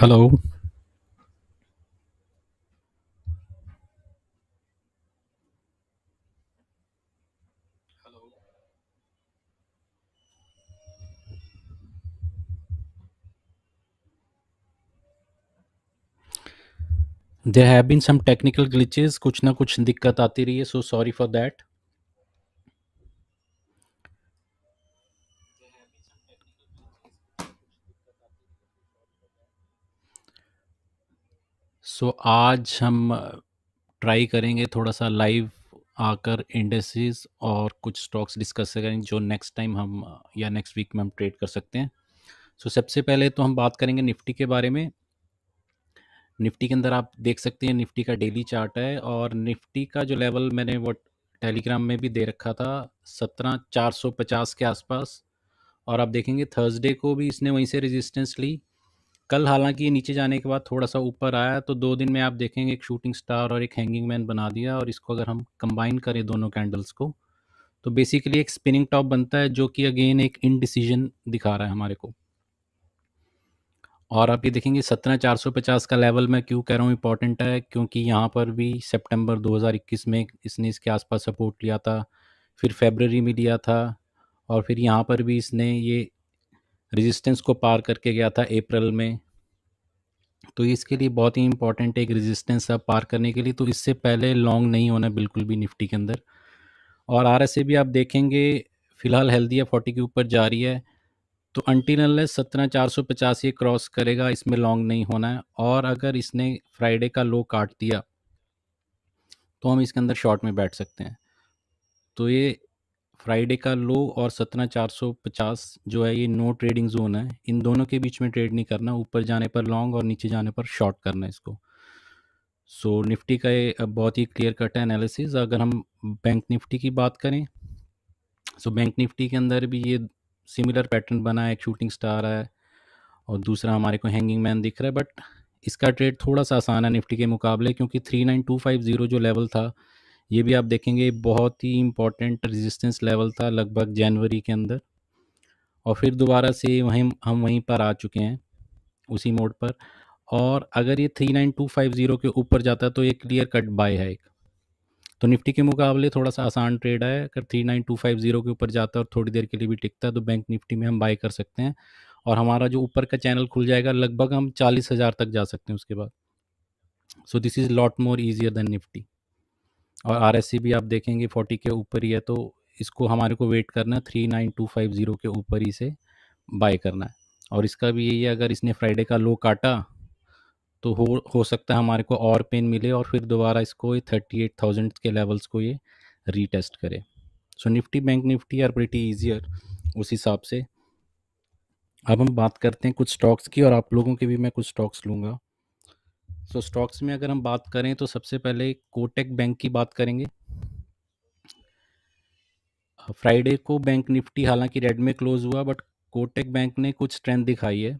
Hello there have been some technical glitches कुछ ना कुछ दिक्कत आती रही है so sorry for that so so, आज हम ट्राई करेंगे थोड़ा सा लाइव आकर इंडस्ट्रीज़ और कुछ स्टॉक्स डिस्कस करेंगे जो नेक्स्ट टाइम हम या नेक्स्ट वीक में हम ट्रेड कर सकते हैं सो so, सबसे पहले तो हम बात करेंगे निफ्टी के बारे में निफ्टी के अंदर आप देख सकते हैं निफ्टी का डेली चार्ट है और निफ्टी का जो लेवल मैंने वो टेलीग्राम में भी दे रखा था सत्रह चार सौ पचास के आसपास और आप देखेंगे थर्सडे को भी इसने वहीं से रेजिस्टेंस ली कल हालांकि नीचे जाने के बाद थोड़ा सा ऊपर आया तो दो दिन में आप देखेंगे एक शूटिंग स्टार और एक हैंगिंग मैन बना दिया और इसको अगर हम कंबाइन करें दोनों कैंडल्स को तो बेसिकली एक स्पिनिंग टॉप बनता है जो कि अगेन एक इनडिसीजन दिखा रहा है हमारे को और आप ये देखेंगे सत्रह चार सौ पचास का लेवल मैं क्यों कह रहा हूँ इंपॉर्टेंट है क्योंकि यहाँ पर भी सितंबर 2021 में इसने इसके आसपास सपोर्ट लिया था फिर फेबररी में लिया था और फिर यहाँ पर भी इसने ये रेजिस्टेंस को पार करके गया था अप्रैल में तो इसके लिए बहुत ही इंपॉर्टेंट एक रेजिस्टेंस है पार करने के लिए तो इससे पहले लॉन्ग नहीं होना बिल्कुल भी निफ्टी के अंदर और आर एस भी आप देखेंगे फिलहाल हेल्दी है फोर्टी के ऊपर जा रही है तो अनटीनल सत्रह चार सौ पचास ये क्रॉस करेगा इसमें लॉन्ग नहीं होना है और अगर इसने फ्राइडे का लो काट दिया तो हम इसके अंदर शॉर्ट में बैठ सकते हैं तो ये फ्राइडे का लो और सत्रह चार सौ पचास जो है ये नो ट्रेडिंग जोन है इन दोनों के बीच में ट्रेड नहीं करना ऊपर जाने पर लॉन्ग और नीचे जाने पर शॉर्ट करना है इसको सो so, निफ्टी का ये बहुत ही क्लियर कट है एनालिसिस अगर हम बैंक निफ्टी की बात करें सो so, बैंक निफ्टी के अंदर भी ये सिमिलर पैटर्न बना है एक शूटिंग स्टार है और दूसरा हमारे को हैंगिंग मैन दिख रहा है बट इसका ट्रेड थोड़ा सा आसान है निफ्टी के मुकाबले क्योंकि three nine two five zero जो लेवल था ये भी आप देखेंगे बहुत ही इम्पोर्टेंट रेजिस्टेंस लेवल था लगभग जनवरी के अंदर और फिर दोबारा से वहीं हम वहीं पर आ चुके हैं उसी मोड पर और अगर ये three nine two five zero के ऊपर जाता है तो ये क्लियर कट बाय है एक तो निफ्टी के मुकाबले थोड़ा सा आसान ट्रेड है अगर three nine two five zero के ऊपर जाता है और थोड़ी देर के लिए भी टिकता है तो बैंक निफ्टी में हम बाय कर सकते हैं और हमारा जो ऊपर का चैनल खुल जाएगा लगभग हम चालीस हज़ार तक जा सकते हैं उसके बाद so this is lot more easier than Nifty और आर भी आप देखेंगे फोर्टी के ऊपर ही है तो इसको हमारे को वेट करना है three nine two five zero के ऊपर ही से बाय करना है और इसका भी यही है अगर इसने फ्राइडे का लो काटा तो हो हो सकता है हमारे को और पेन मिले और फिर दोबारा इसको ये थर्टी एट थाउजेंड के लेवल्स को ये रीटेस्ट करे so Nifty bank Nifty are pretty easier उस हिसाब से अब हम बात करते हैं कुछ स्टॉक्स की और आप लोगों के भी मैं कुछ स्टॉक्स लूँगा so, स्टॉक्स में अगर हम बात करें तो सबसे पहले कोटेक बैंक की बात करेंगे फ्राइडे को बैंक निफ्टी हालांकि रेड में क्लोज हुआ बट कोटेक बैंक ने कुछ स्ट्रेंथ दिखाई है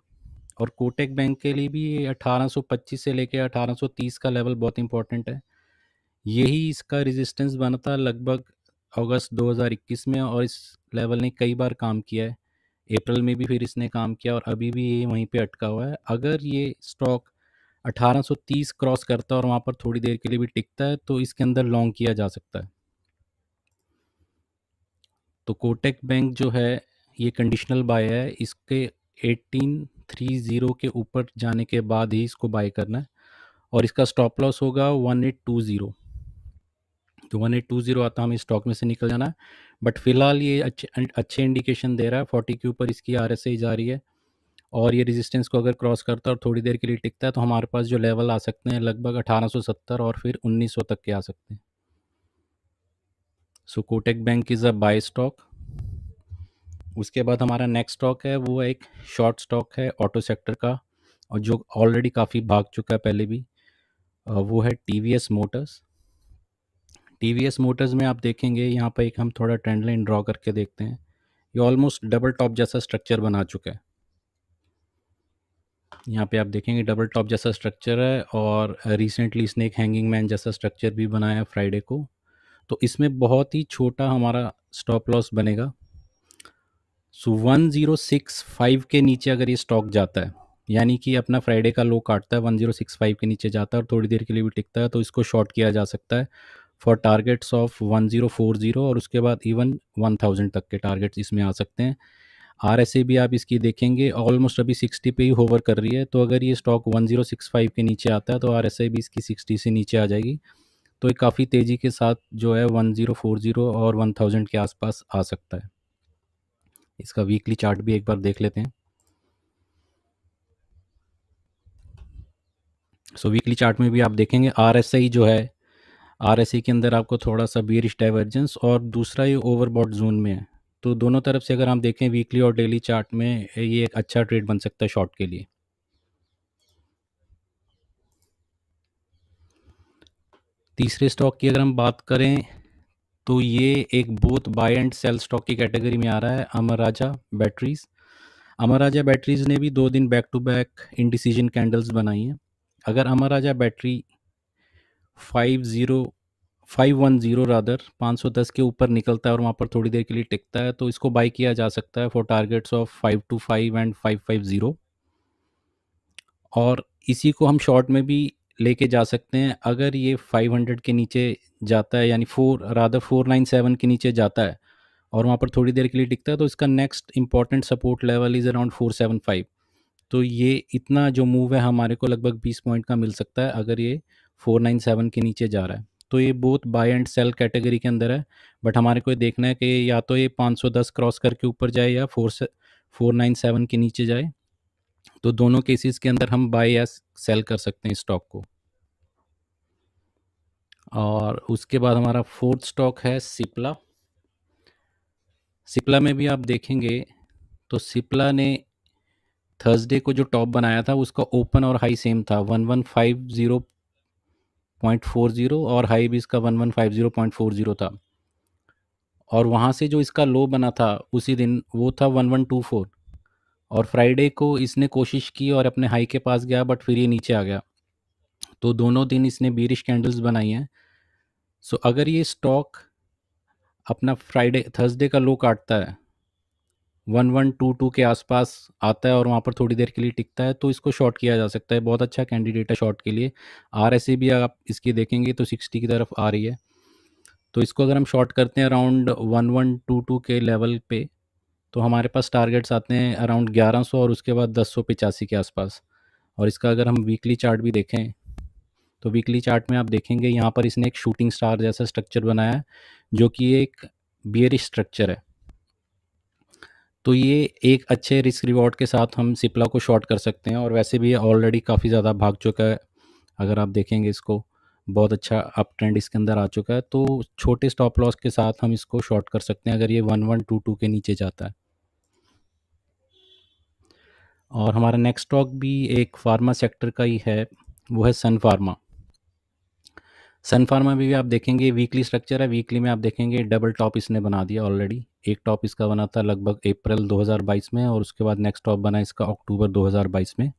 और कोटेक बैंक के लिए भी 1825 से लेकर 1830 का लेवल बहुत इंपॉर्टेंट है यही इसका रेजिस्टेंस बना था लगभग अगस्त 2021 में और इस लेवल ने कई बार काम किया है अप्रैल में भी फिर इसने काम किया और अभी भी ये वहीं पे अटका हुआ है अगर ये स्टॉक 1830 क्रॉस करता है और वहाँ पर थोड़ी देर के लिए भी टिकता है तो इसके अंदर लॉन्ग किया जा सकता है तो कोटेक बैंक जो है ये कंडीशनल बाय है इसके 1830 के ऊपर जाने के बाद ही इसको बाय करना है और इसका स्टॉप लॉस होगा 1820 तो 1820 आता हमें स्टॉक में से निकल जाना है बट फिलहाल ये अच्छे अच्छे इंडिकेशन दे रहा है 40 के ऊपर इसकी आर जा रही है और ये रेजिस्टेंस को अगर क्रॉस करता है और थोड़ी देर के लिए टिकता है तो हमारे पास जो लेवल आ सकते हैं लगभग 1870 और फिर 1900 तक के आ सकते हैं so Kotak bank is a buy stock उसके बाद हमारा नेक्स्ट स्टॉक है वो एक शॉर्ट स्टॉक है ऑटो सेक्टर का और जो ऑलरेडी काफ़ी भाग चुका है पहले भी वो है T V S Motors T V S Motors में आप देखेंगे यहाँ पर एक हम थोड़ा ट्रेंड लाइन ड्रॉ करके देखते हैं ये ऑलमोस्ट डबल टॉप जैसा स्ट्रक्चर बना चुका है यहाँ पे आप देखेंगे डबल टॉप जैसा स्ट्रक्चर है और रिसेंटली एक हैंगिंग मैन जैसा स्ट्रक्चर भी बनाया है फ्राइडे को तो इसमें बहुत ही छोटा हमारा स्टॉप लॉस बनेगा so one zero six five के नीचे अगर ये स्टॉक जाता है यानी कि अपना फ्राइडे का लो काटता है वन ज़ीरो सिक्स फाइव के नीचे जाता है और थोड़ी देर के लिए भी टिकता है तो इसको शॉर्ट किया जा सकता है for targets of one zero four zero और उसके बाद इवन वन थाउजेंड तक के टारगेट्स इसमें आ सकते हैं आर भी आप इसकी देखेंगे ऑलमोस्ट अभी 60 पे ही होवर कर रही है तो अगर ये स्टॉक 1065 के नीचे आता है तो आर भी इसकी 60 से नीचे आ जाएगी तो ये काफ़ी तेज़ी के साथ जो है 1040 और 1000 के आसपास आ सकता है इसका वीकली चार्ट भी एक बार देख लेते हैं सो वीकली चार्ट में भी आप देखेंगे आर जो है आर के अंदर आपको थोड़ा सा बीरिश डाइवर्जेंस और दूसरा ये ओवरबॉट जोन में है तो दोनों तरफ से अगर हम देखें वीकली और डेली चार्ट में ये एक अच्छा ट्रेड बन सकता है शॉर्ट के लिए तीसरे स्टॉक की अगर हम बात करें तो ये एक both buy and sell stock की कैटेगरी में आ रहा है अमर राजा बैटरीज अमर राजा बैटरीज ने भी दो दिन back to back indecision candles बनाई हैं अगर Amara Raja battery five zero five one zero rather पाँच सौ दस के ऊपर निकलता है और वहाँ पर थोड़ी देर के लिए टिकता है तो इसको बाई किया जा सकता है for targets of five two five and five five zero और इसी को हम शॉर्ट में भी लेके जा सकते हैं अगर ये 500 के नीचे जाता है यानी फोर नाइन 497 के नीचे जाता है और वहाँ पर थोड़ी देर के लिए टिकता है तो इसका next important support level is around five तो ये इतना जो मूव है हमारे को लगभग बीस पॉइंट का मिल सकता है अगर ये सेवन के नीचे जा रहा है तो ये both buy and sell category के अंदर है बट हमारे को ये देखना है कि या तो ये 510 क्रॉस करके ऊपर जाए या फोर से फोर नाइन सेवन के नीचे जाए तो दोनों केसेस के अंदर हम बाय या सेल कर सकते हैं स्टॉक को और उसके बाद हमारा फोर्थ स्टॉक है सिप्ला सिप्ला में भी आप देखेंगे तो सिप्ला ने थर्सडे को जो टॉप बनाया था उसका ओपन और हाई सेम था one one five zero point four zero और हाई भी इसका one one five zero point four zero था और वहाँ से जो इसका लो बना था उसी दिन वो था वन वन टू फोर और फ्राइडे को इसने कोशिश की और अपने हाई के पास गया बट फिर ये नीचे आ गया तो दोनों दिन इसने बीरिश कैंडल्स बनाई हैं सो अगर ये स्टॉक अपना फ्राइडे थर्सडे का लो काटता है वन वन टू टू के आसपास आता है और वहाँ पर थोड़ी देर के लिए टिकता है तो इसको शॉर्ट किया जा सकता है बहुत अच्छा कैंडिडेट है शॉर्ट के लिए आर एस भी आप इसकी देखेंगे तो सिक्सटी की तरफ आ रही है तो इसको अगर हम शॉर्ट करते हैं around one one two two के लेवल पे तो हमारे पास टारगेट्स आते हैं अराउंड ग्यारह सौ और उसके बाद दस सौ पिचासी के आसपास और इसका अगर हम वीकली चार्ट भी देखें तो वीकली चार्ट में आप देखेंगे यहाँ पर इसने एक शूटिंग स्टार जैसा स्ट्रक्चर बनाया है जो कि एक बियरिश स्ट्रक्चर है तो ये एक अच्छे रिस्क रिवॉर्ड के साथ हम सिप्ला को शॉर्ट कर सकते हैं और वैसे भी ये ऑलरेडी काफ़ी ज़्यादा भाग चुका है अगर आप देखेंगे इसको बहुत अच्छा अप ट्रेंड इसके अंदर आ चुका है तो छोटे स्टॉप लॉस के साथ हम इसको शॉर्ट कर सकते हैं अगर ये वन वन टू टू के नीचे जाता है और हमारा नेक्स्ट स्टॉक भी एक फार्मा सेक्टर का ही है वो है सन फार्मा सन फार्मा भी, भी आप देखेंगे वीकली स्ट्रक्चर है वीकली में आप देखेंगे डबल टॉप इसने बना दिया ऑलरेडी एक टॉप इसका बना था लगभग अप्रैल 2022 में और उसके बाद नेक्स्ट टॉप बना इसका अक्टूबर 2022 में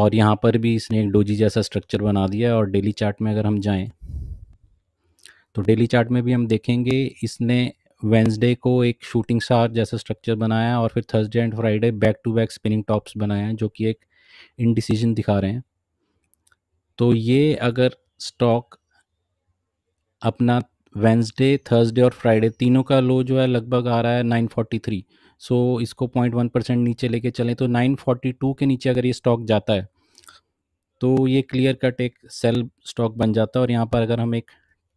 और यहाँ पर भी इसने एक डोजी जैसा स्ट्रक्चर बना दिया और डेली चार्ट में अगर हम जाएं तो डेली चार्ट में भी हम देखेंगे इसने वेंसडे को एक शूटिंग स्टार जैसा स्ट्रक्चर बनाया और फिर Thursday and Friday back to back spinning tops बनाए हैं जो कि एक इनडिसीजन दिखा रहे हैं तो ये अगर स्टॉक अपना वेंसडे थर्सडे और फ्राइडे तीनों का लो जो है लगभग आ रहा है नाइन फोर्टी थ्री सो इसको पॉइंट वन परसेंट नीचे लेके चलें तो नाइन फोर्टी टू के नीचे अगर ये स्टॉक जाता है तो ये क्लियर कट एक सेल स्टॉक बन जाता है और यहाँ पर अगर हम एक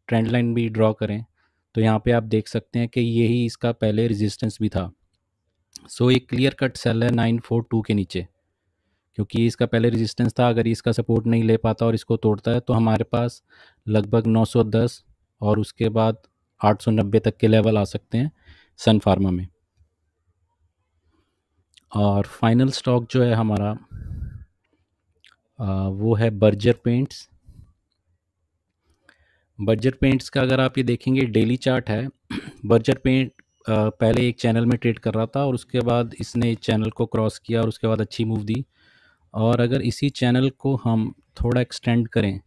ट्रेंड लाइन भी ड्रॉ करें तो यहाँ पे आप देख सकते हैं कि यही इसका पहले रेजिस्टेंस भी था सो so, ये क्लियर कट सेल है नाइन फोर टू के नीचे क्योंकि इसका पहले रेजिस्टेंस था अगर इसका सपोर्ट नहीं ले पाता और इसको तोड़ता है तो हमारे पास लगभग 910 और उसके बाद 890 तक के लेवल आ सकते हैं सन फार्मा में और फाइनल स्टॉक जो है हमारा आ, वो है बर्जर पेंट्स बर्जर पेंट्स का अगर आप ये देखेंगे डेली चार्ट है बर्जर पेंट पहले एक चैनल में ट्रेड कर रहा था और उसके बाद इसने चैनल को क्रॉस किया और उसके बाद अच्छी मूव दी और अगर इसी चैनल को हम थोड़ा एक्सटेंड करें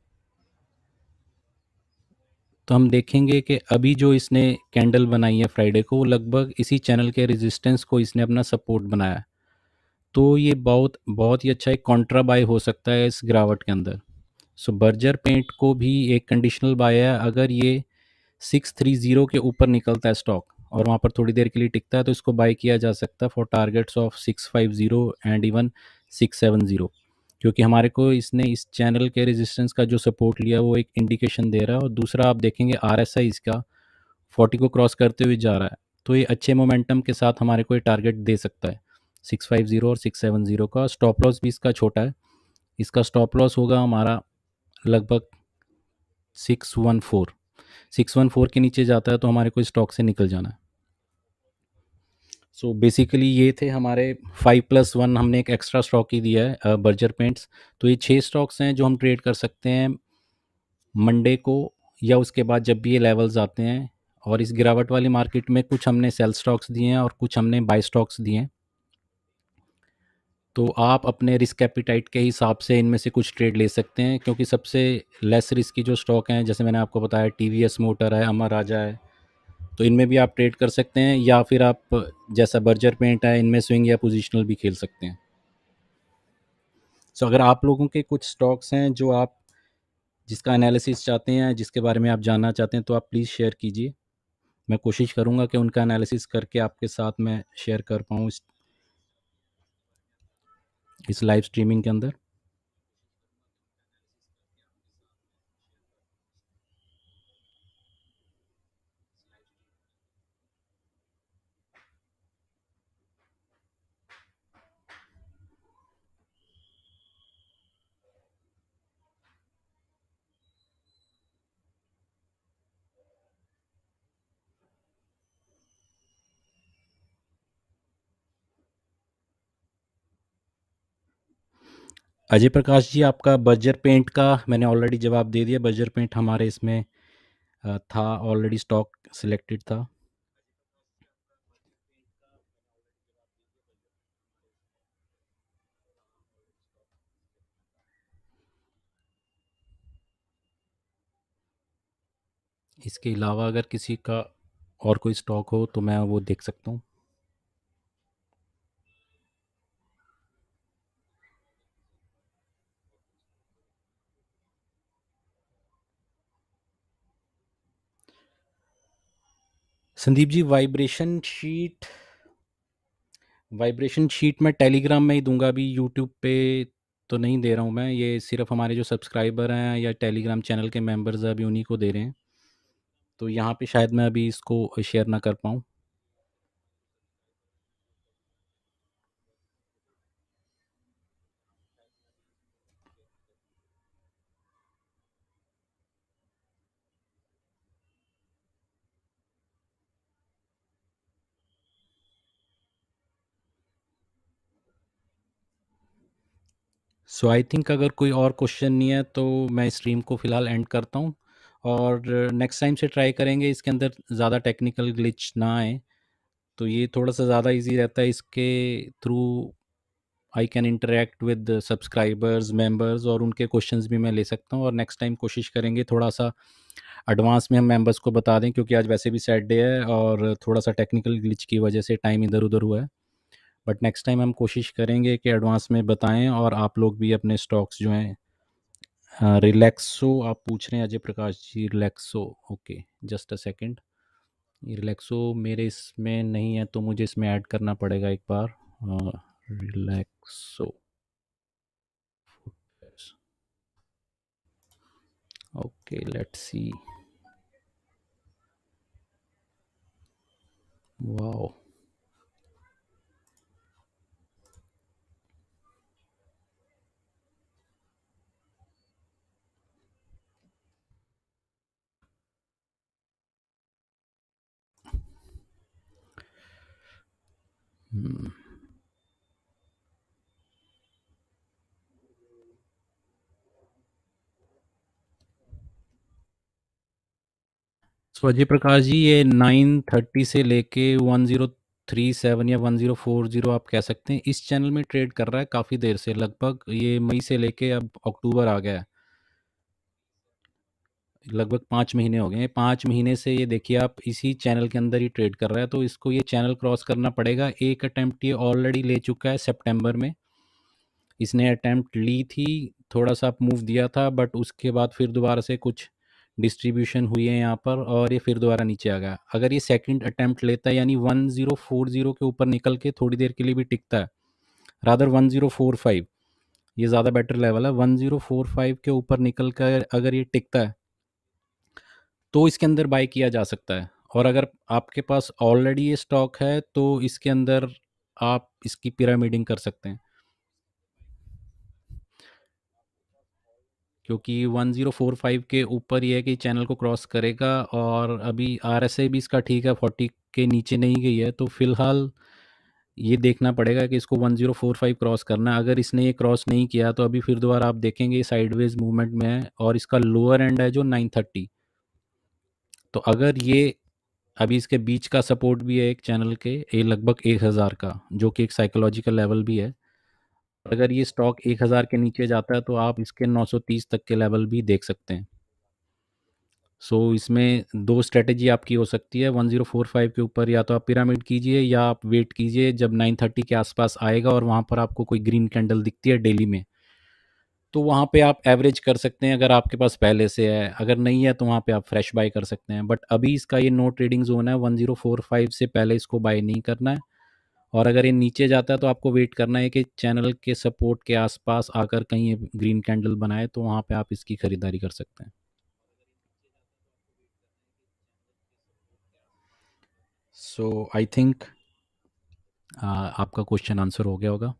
तो हम देखेंगे कि अभी जो इसने कैंडल बनाई है फ्राइडे को वो लगभग इसी चैनल के रेजिस्टेंस को इसने अपना सपोर्ट बनाया तो ये बहुत बहुत ही अच्छा एक कॉन्ट्रा बाय हो सकता है इस गिरावट के अंदर सो बर्जर पेंट को भी एक कंडीशनल बाय है अगर ये सिक्स थ्री ज़ीरो के ऊपर निकलता है स्टॉक और वहाँ पर थोड़ी देर के लिए टिकता है तो इसको बाय किया जा सकता है for targets of six five zero and even six seven zero क्योंकि हमारे को इसने इस चैनल के रेजिस्टेंस का जो सपोर्ट लिया वो एक इंडिकेशन दे रहा है और दूसरा आप देखेंगे आर एस आई इसका फोर्टी को क्रॉस करते हुए जा रहा है तो ये अच्छे मोमेंटम के साथ हमारे को ये टारगेट दे सकता है सिक्स फाइव ज़ीरो और सिक्स सेवन ज़ीरो का स्टॉप लॉस भी इसका छोटा है इसका स्टॉप लॉस होगा हमारा लगभग six one four six one four के नीचे जाता है तो हमारे को स्टॉक से निकल जाना है सो so बेसिकली ये थे हमारे फाइव प्लस वन हमने एक एक्स्ट्रा स्टॉक ही दिया है बर्जर पेंट्स तो ये छः स्टॉक्स हैं जो हम ट्रेड कर सकते हैं मंडे को या उसके बाद जब भी ये लेवल्स आते हैं और इस गिरावट वाली मार्केट में कुछ हमने सेल स्टॉक्स दिए हैं और कुछ हमने बाय स्टॉक्स दिए हैं तो आप अपने रिस्क कैपिटाइट के हिसाब से इनमें से कुछ ट्रेड ले सकते हैं क्योंकि सबसे लेस रिस्की जो स्टॉक हैं जैसे मैंने आपको बताया टी वी एस मोटर है अमर राजा है तो इनमें भी आप ट्रेड कर सकते हैं या फिर आप जैसा बर्जर पेंट है इनमें स्विंग या पोजिशनल भी खेल सकते हैं सो so, अगर आप लोगों के कुछ स्टॉक्स हैं जो आप जिसका एनालिसिस चाहते हैं जिसके बारे में आप जानना चाहते हैं तो आप प्लीज़ शेयर कीजिए मैं कोशिश करूँगा कि उनका एनालिसिस करके आपके साथ मैं शेयर कर पाऊँ इस, इस लाइव स्ट्रीमिंग के अंदर अजय प्रकाश जी आपका बजर पेंट का मैंने ऑलरेडी जवाब दे दिया बजर पेंट हमारे इसमें था ऑलरेडी स्टॉक सिलेक्टेड था इसके अलावा अगर किसी का और कोई स्टॉक हो तो मैं वो देख सकता हूँ Sandeep ji vibration sheet vibration sheet मैं टेलीग्राम में ही दूंगा अभी यूट्यूब पे तो नहीं दे रहा हूँ मैं ये सिर्फ हमारे जो सब्सक्राइबर हैं या टेलीग्राम चैनल के मेंबर्स हैं अभी उन्हीं को दे रहे हैं तो यहाँ पे शायद मैं अभी इसको शेयर ना कर पाऊँ सो आई थिंक अगर कोई और क्वेश्चन नहीं है तो मैं स्ट्रीम को फ़िलहाल एंड करता हूँ और नेक्स्ट टाइम से ट्राई करेंगे इसके अंदर ज़्यादा टेक्निकल ग्लिच ना आए तो ये थोड़ा सा ज़्यादा इजी रहता है इसके through I can interact with subscribers members और उनके क्वेश्चंस भी मैं ले सकता हूँ और नेक्स्ट टाइम कोशिश करेंगे थोड़ा सा एडवांस में हम मेंबर्स को बता दें क्योंकि आज वैसे भी सैटरडे है और थोड़ा सा टेक्निकल ग्लिच की वजह से टाइम इधर उधर हुआ है बट नेक्स्ट टाइम हम कोशिश करेंगे कि एडवांस में बताएं और आप लोग भी अपने स्टॉक्स जो हैं रिलैक्सो आप पूछ रहे हैं Ajay Prakash ji Relaxo okay just a second Relaxo मेरे इसमें नहीं है तो मुझे इसमें ऐड करना पड़ेगा एक बार Relaxo okay let see wow Hmm. Ajay Prakash ji ये नाइन थर्टी से लेके वन ज़ीरो थ्री सेवन या वन ज़ीरो फोर ज़ीरो आप कह सकते हैं इस चैनल में ट्रेड कर रहा है काफ़ी देर से लगभग ये मई से लेके अब अक्टूबर आ गया है लगभग पाँच महीने हो गए हैं पाँच महीने से ये देखिए आप इसी चैनल के अंदर ही ट्रेड कर रहा है तो इसको ये चैनल क्रॉस करना पड़ेगा एक अटैम्प्ट ये ऑलरेडी ले चुका है सेप्टेम्बर में इसने अटैम्प्ट ली थी थोड़ा सा मूव दिया था बट उसके बाद फिर दोबारा से कुछ डिस्ट्रीब्यूशन हुई है यहाँ पर और ये फिर दोबारा नीचे आ गया अगर ये सेकंड अटैम्प्ट लेता है यानी 1040 के ऊपर निकल के थोड़ी देर के लिए भी टिकता है रादर 1045 ये ज़्यादा बेटर लेवल है 1045 के ऊपर निकल कर अगर ये टिकता है तो इसके अंदर बाय किया जा सकता है और अगर आपके पास ऑलरेडी ये स्टॉक है तो इसके अंदर आप इसकी पिरामिडिंग कर सकते हैं क्योंकि 1045 के ऊपर ये है कि चैनल को क्रॉस करेगा और अभी आर भी इसका ठीक है 40 के नीचे नहीं गई है तो फ़िलहाल ये देखना पड़ेगा कि इसको 1045 क्रॉस करना अगर इसने ये क्रॉस नहीं किया तो अभी फिर दोबारा आप देखेंगे साइडवेज मूवमेंट में है और इसका लोअर एंड है जो 930 तो अगर ये अभी इसके बीच का सपोर्ट भी है एक चैनल के ये लगभग एक हज़ार का जो कि एक साइकोलॉजिकल लेवल भी है अगर ये स्टॉक एक हज़ार के नीचे जाता है तो आप इसके 930 तक के लेवल भी देख सकते हैं सो so, इसमें दो स्ट्रेटजी आपकी हो सकती है 1045 के ऊपर या तो आप पिरामिड कीजिए या आप वेट कीजिए जब 930 के आसपास आएगा और वहाँ पर आपको कोई ग्रीन कैंडल दिखती है डेली में तो वहाँ पे आप एवरेज कर सकते हैं अगर आपके पास पहले से है अगर नहीं है तो वहाँ पे आप फ्रेश बाय कर सकते हैं बट अभी इसका ये नो ट्रेडिंग जोन है वन जीरो फोर फाइव से पहले इसको बाई नहीं करना है और अगर ये नीचे जाता है तो आपको वेट करना है कि चैनल के सपोर्ट के आसपास आकर कहीं ये ग्रीन कैंडल बनाए तो वहाँ पे आप इसकी ख़रीदारी कर सकते हैं सो आई थिंक आपका क्वेश्चन आंसर हो गया होगा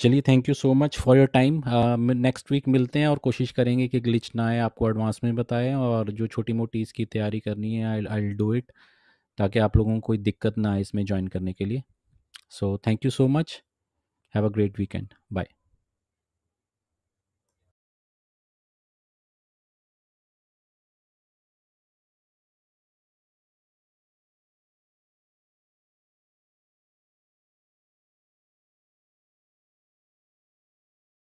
चलिए thank you so much for your time next week मिलते हैं और कोशिश करेंगे कि ग्लिच ना आए आपको एडवांस में बताएं और जो छोटी मोटी इसकी तैयारी करनी है आई आई डू इट ताकि आप लोगों को कोई दिक्कत ना आए इसमें ज्वाइन करने के लिए so thank you so much have a great weekend bye